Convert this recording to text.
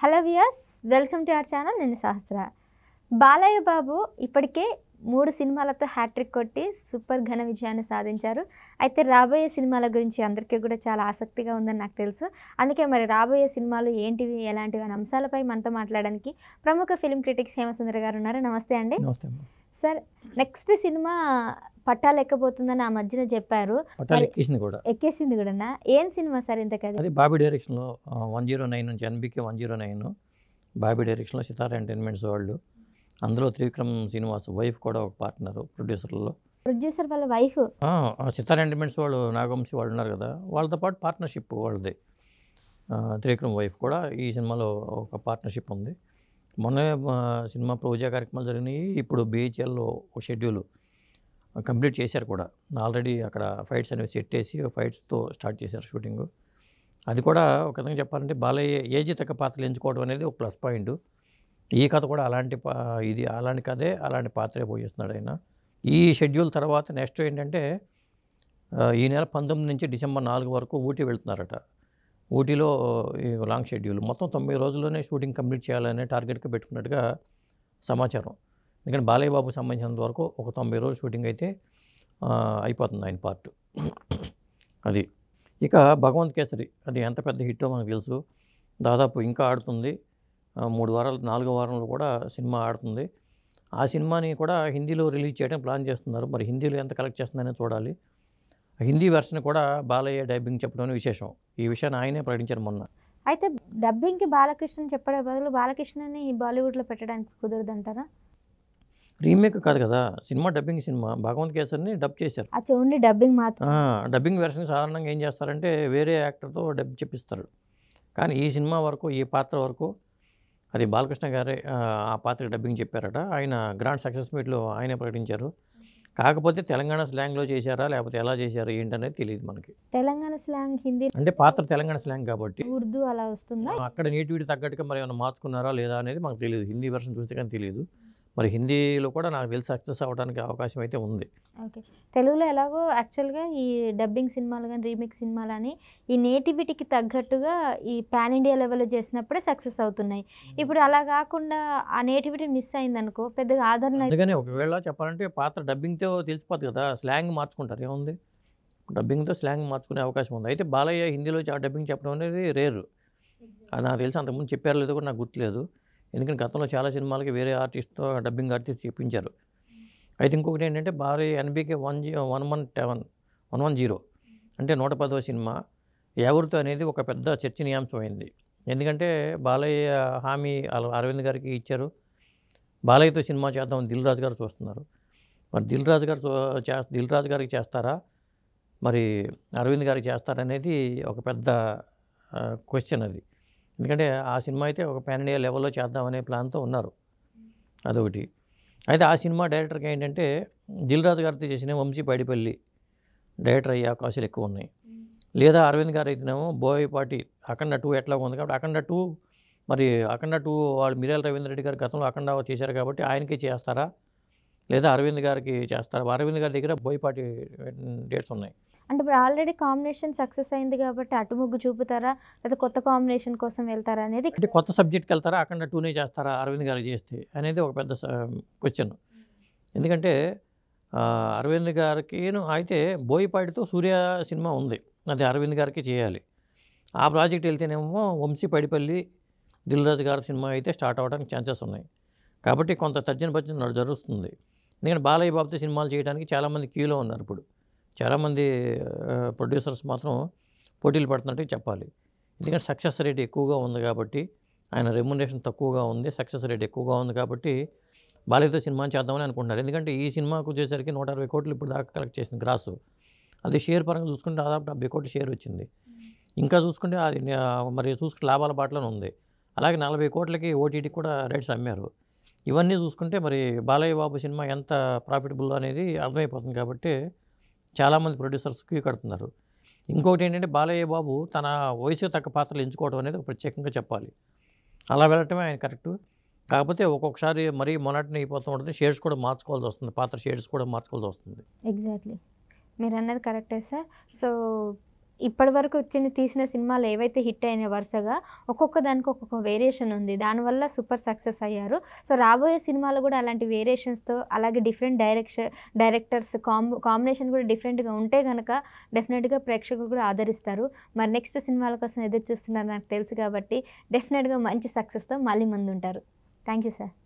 hello viewers welcome to our channel నేను సహస్ర బాలయ్య బాబు ఇప్పటికే మూడు సినిమాలతో హ్యాట్రిక్ కొట్టి సూపర్ ఘన విజయాన్ని సాధించారు అయితే రాబోయే సినిమాల గురించి అందరికీ కూడా చాలా ఆసక్తిగా ఉందని నాకు తెలుసు అందుకే మరి రాబోయే సినిమాలు ఏంటివి ఎలాంటివి అనే అంశాలపై మనతో మాట్లాడడానికి ప్రముఖ ఫిల్మ్ క్రిటిక్స్ హేమసుందర్ గారు ఉన్నారు నమస్తే అండి సార్ నెక్స్ట్ సినిమా పట్టాలు ఎక్కబోతుందని ఆ మధ్యన చెప్పారు ఎక్కేసింది కూడా ఎక్కేసింది కూడా ఏం సినిమా సార్ ఇంత కదా అది బాబీ లో వన్ జీరో నైన్ నుంచి NBK one zero nine Bobby లో సితార ఎంటర్టైన్మెంట్స్ వాళ్ళు అందులో త్రివిక్రమ్ శ్రీనివాస్ వైఫ్ కూడా ఒక పార్ట్నర్ ప్రొడ్యూసర్లో ప్రొడ్యూసర్ వాళ్ళ వైఫ్ సితార ఎంటర్టైన్మెంట్స్ వాళ్ళు నాగవంశీ వాళ్ళు ఉన్నారు కదా వాళ్ళతో పాటు పార్ట్నర్షిప్ వాళ్ళది త్రివిక్రమ్ వైఫ్ కూడా ఈ సినిమాలో ఒక పార్ట్నర్షిప్ ఉంది మొన్న సినిమా పూజా కార్యక్రమాలు జరిగినాయి ఇప్పుడు బీహెచ్ఎల్లో ఒక షెడ్యూల్ కంప్లీట్ చేశారు కూడా ఆల్రెడీ అక్కడ ఫైట్స్ అనేవి సెట్ చేసి ఫైట్స్తో స్టార్ట్ చేశారు షూటింగ్ అది కూడా ఒక విధంగా చెప్పాలంటే బాలయ్య ఏజీ తగ్గ పాత్రలు ఎంచుకోవడం అనేది ఒక ప్లస్ పాయింట్ ఈ కథ కూడా అలాంటి ఇది అలాంటి కథే అలాంటి పాత్రే పోయిస్తున్నాడు ఆయన ఈ షెడ్యూల్ తర్వాత నెక్స్ట్ ఏంటంటే ఈ నెల పంతొమ్మిది నుంచి డిసెంబర్ నాలుగు వరకు ఊటీ వెళ్తున్నారట ఊటీలో లాంగ్ షెడ్యూల్ మొత్తం తొమ్మిది రోజుల్లోనే షూటింగ్ కంప్లీట్ చేయాలనే టార్గెట్గా పెట్టుకున్నట్టుగా సమాచారం ఎందుకంటే బాలయ్య బాబు సంబంధించినంత వరకు ఒక తొంభై రోజులు షూటింగ్ అయితే అయిపోతుంది ఆయన పార్ట్ అది ఇక భగవంత్ కేసరి అది ఎంత పెద్ద హిట్టో మనకు తెలుసు దాదాపు ఇంకా ఆడుతుంది మూడు వారాలు నాలుగో వారంలో కూడా సినిమా ఆడుతుంది ఆ సినిమాని కూడా హిందీలో రిలీజ్ చేయడం ప్లాన్ చేస్తున్నారు మరి హిందీలో ఎంత కలెక్ట్ చేస్తుందని చూడాలి హిందీ వెర్షన్ కూడా బాలయ్య డబ్బింగ్ చెప్పడం విశేషం ఈ విషయాన్ని ఆయనే ప్రకటించారు మొన్న అయితే డబ్బింగ్కి బాలకృష్ణ చెప్పడే బదులు బాలకృష్ణని బాలీవుడ్లో పెట్టడానికి కుదరదంటారా రీమేక్ కాదు కదా సినిమా డబ్బింగ్ సినిమా భగవంత్ కేసరిని డబ్ చేశారు ఓన్లీ డబ్బింగ్ డబ్బింగ్ వెర్షన్ సాధారణంగా ఏం చేస్తారంటే వేరే యాక్టర్తో డబ్ చెప్పిస్తారు కానీ ఈ సినిమా వరకు ఈ పాత్ర వరకు అది బాలకృష్ణ గారే ఆ పాత్ర డబ్బింగ్ చెప్పారట ఆయన గ్రాండ్ సక్సెస్ మీట్లో ఆయనే ప్రకటించారు కాకపోతే తెలంగాణ స్లాంగ్లో చేశారా లేకపోతే ఎలా చేశారు ఏంటనే తెలియదు మనకి తెలంగాణ స్లాంగ్ హిందీ అంటే పాత్ర తెలంగాణ స్లాంగ్ కాబట్టి ఉర్దూ అలా వస్తుందా అక్కడ నేటివిటీ తగ్గట్టుగా మరి ఏమైనా మార్చుకున్నారా లేదా అనేది మనకు తెలియదు హిందీ వెర్షన్ చూస్తే కానీ తెలియదు మరి హిందీలో కూడా నాకు తెలిసి సక్సెస్ అవడానికి అవకాశం అయితే ఉంది ఓకే తెలుగులో ఎలాగో యాక్చువల్గా ఈ డబ్బింగ్ సినిమాలు కానీ రీమేక్ సినిమాలు అని ఈ నేటివిటీకి తగ్గట్టుగా ఈ పాన్ ఇండియా లెవెల్లో చేసినప్పుడే సక్సెస్ అవుతున్నాయి ఇప్పుడు అలా కాకుండా ఆ నేటివిటీ మిస్ అయిందనుకో పెద్దగా ఆదరణ అందుకనే ఒకవేళ చెప్పాలంటే పాత్ర డబ్బింగ్తో తెలిసిపోతుంది కదా స్లాంగ్ మార్చుకుంటారు ఏముంది డబ్బింగ్తో స్లాంగ్ మార్చుకునే అవకాశం ఉంది అయితే బాలయ్య హిందీలో డబ్బింగ్ చెప్పడం అనేది రేరు అది నాకు తెలిసి అంతకుముందు చెప్పారు లేదు కూడా నాకు గుర్తులేదు ఎందుకంటే గతంలో చాలా సినిమాలకి వేరే ఆర్టిస్ట్తో డబ్బింగ్ ఆర్టిస్ట్ చెప్పించారు అయితే ఇంకొకటి ఏంటంటే భారీ NBK one G one one seven one one zero అంటే నూట పదో సినిమా ఎవరితో అనేది ఒక పెద్ద చర్చనీయాంశమైంది ఎందుకంటే బాలయ్య హామీ అరవింద్ గారికి ఇచ్చారు బాలయ్యతో సినిమా చేద్దాం దిల్ రాజు గారు చూస్తున్నారు మరి దిల్ రాజు గారు చే దిల్ రాజు గారికి చేస్తారా మరి అరవింద్ గారికి చేస్తారనేది ఒక పెద్ద క్వశ్చన్ అది ఎందుకంటే ఆ సినిమా అయితే ఒక పాన్ ఇండియా లెవెల్లో చేద్దామనే ప్లాన్తో ఉన్నారు అదొకటి అయితే ఆ సినిమా డైరెక్టర్కి ఏంటంటే రాజు గారితో చేసిన వంశీ పైడిపల్లి డైరెక్టర్ అయ్యే అవకాశాలు ఎక్కువ ఉన్నాయి లేదా అరవింద్ గారు అయితేనేమో బోయపాటి అఖండ టూ ఎట్లా ఉంది కాబట్టి అఖండ టూ మరి అఖండ టూ వాళ్ళు మిర్యాల రవీంద్ర రెడ్డి గారు గతంలో అఖండ చేశారు కాబట్టి ఆయనకి చేస్తారా లేదా అరవింద్ గారికి చేస్తారా అరవింద్ గారి దగ్గర బోయపాటి డేట్స్ ఉన్నాయి అంటే ఇప్పుడు ఆల్రెడీ కాంబినేషన్ సక్సెస్ అయింది కాబట్టి అటు ముగ్గు చూపుతారా లేదా కొత్త కాంబినేషన్ కోసం వెళ్తారా అనేది అంటే కొత్త సబ్జెక్ట్కి వెళ్తారా అక్కడ టూనే చేస్తారా అరవింద్ గారు చేస్తే అనేది ఒక పెద్ద క్వశ్చన్ ఎందుకంటే అరవింద్ గారికి అయితే బోయిపాటితో సూర్య సినిమా ఉంది అది అరవింద్ గారికి చేయాలి ఆ ప్రాజెక్ట్ వెళ్తేనేమో వంశీ పడిపల్లి దిల్రాజు గారి సినిమా అయితే స్టార్ట్ అవ్వడానికి ఛాన్సెస్ ఉన్నాయి కాబట్టి కొంత తర్జన భర్జన జరుగుతుంది ఎందుకంటే బాలయ్య బాబుతో సినిమాలు చేయడానికి చాలామంది క్యూలో ఉన్నారు ఇప్పుడు చాలామంది ప్రొడ్యూసర్స్ మాత్రం పోటీలు పడుతున్నట్టు చెప్పాలి ఎందుకంటే సక్సెస్ రేట్ ఎక్కువగా ఉంది కాబట్టి ఆయన రెమ్యునరేషన్ తక్కువగా ఉంది సక్సెస్ రేట్ ఎక్కువగా ఉంది కాబట్టి బాలయ్యతో సినిమా చేద్దామని అనుకుంటున్నారు ఎందుకంటే ఈ సినిమాకు వచ్చేసరికి నూట అరవై కోట్లు ఇప్పుడు దాకా కలెక్ట్ చేసింది గ్రాసు అది షేర్ పరంగా చూసుకుంటే దాదాపు డెబ్బై కోట్లు షేర్ వచ్చింది ఇంకా చూసుకుంటే అది మరి చూసుకుంటే లాభాల బాటలో ఉంది అలాగే నలభై కోట్లకి ఓటీటీ కూడా రైట్స్ అమ్మారు ఇవన్నీ చూసుకుంటే మరి బాలయ్య బాబు సినిమా ఎంత ప్రాఫిటబుల్ అనేది అర్థమైపోతుంది కాబట్టి చాలామంది ప్రొడ్యూసర్స్ క్యూ కడుతున్నారు ఇంకొకటి ఏంటంటే బాలయ్య బాబు తన వయసుకు తగ్గ పాత్రలు ఎంచుకోవడం అనేది ప్రత్యేకంగా చెప్పాలి అలా వెళ్ళటమే ఆయన కరెక్ట్ కాకపోతే ఒక్కొక్కసారి మరీ మొనటిని అయిపోతూ ఉంటుంది షేడ్స్ కూడా మార్చుకోవాల్సి వస్తుంది పాత్ర షేడ్స్ కూడా మార్చుకోవాల్సి వస్తుంది ఎగ్జాక్ట్లీ మీరు అన్నది కరెక్టే సార్ సో ఇప్పటి వరకు వచ్చిన తీసిన సినిమాలు ఏవైతే హిట్ అయినాయి వరుసగా ఒక్కొక్క దానికి ఒక్కొక్క వేరియేషన్ ఉంది దానివల్ల సూపర్ సక్సెస్ అయ్యారు సో రాబోయే సినిమాలు కూడా అలాంటి వేరియేషన్స్తో అలాగే different direction directors combo combination కూడా డిఫరెంట్గా ఉంటే కనుక డెఫినెట్గా ప్రేక్షకులు కూడా ఆదరిస్తారు మరి నెక్స్ట్ సినిమాల కోసం ఎదురు చూస్తున్నారు నాకు తెలుసు కాబట్టి డెఫినెట్గా మంచి సక్సెస్తో మళ్ళీ ముందుంటారు థ్యాంక్ యూ సార్